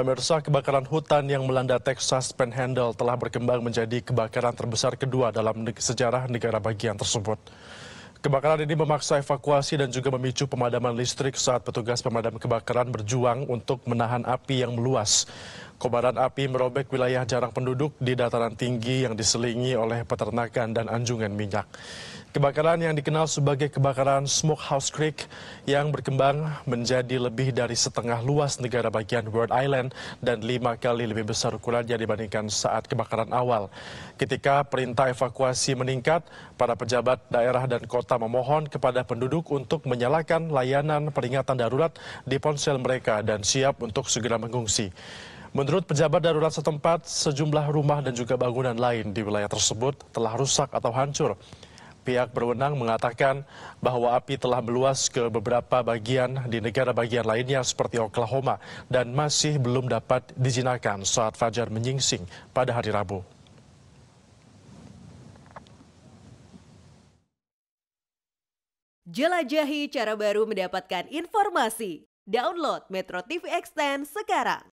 Pemirsa, kebakaran hutan yang melanda Texas Panhandle telah berkembang menjadi kebakaran terbesar kedua dalam sejarah negara bagian tersebut. Kebakaran ini memaksa evakuasi dan juga memicu pemadaman listrik saat petugas pemadam kebakaran berjuang untuk menahan api yang meluas. Kobaran api merobek wilayah jarak penduduk di dataran tinggi yang diselingi oleh peternakan dan anjungan minyak. Kebakaran yang dikenal sebagai kebakaran Smokehouse Creek yang berkembang menjadi lebih dari setengah luas negara bagian World Island dan lima kali lebih besar ukurannya dibandingkan saat kebakaran awal. Ketika perintah evakuasi meningkat, para pejabat daerah dan kota memohon kepada penduduk untuk menyalakan layanan peringatan darurat di ponsel mereka dan siap untuk segera mengungsi. Menurut pejabat darurat setempat, sejumlah rumah dan juga bangunan lain di wilayah tersebut telah rusak atau hancur pihak berwenang mengatakan bahwa api telah meluas ke beberapa bagian di negara bagian lainnya seperti Oklahoma dan masih belum dapat dijinakan saat Fajar menyingsing pada hari Rabu. Jelajahi cara baru mendapatkan informasi. Download Metro TV Extend sekarang.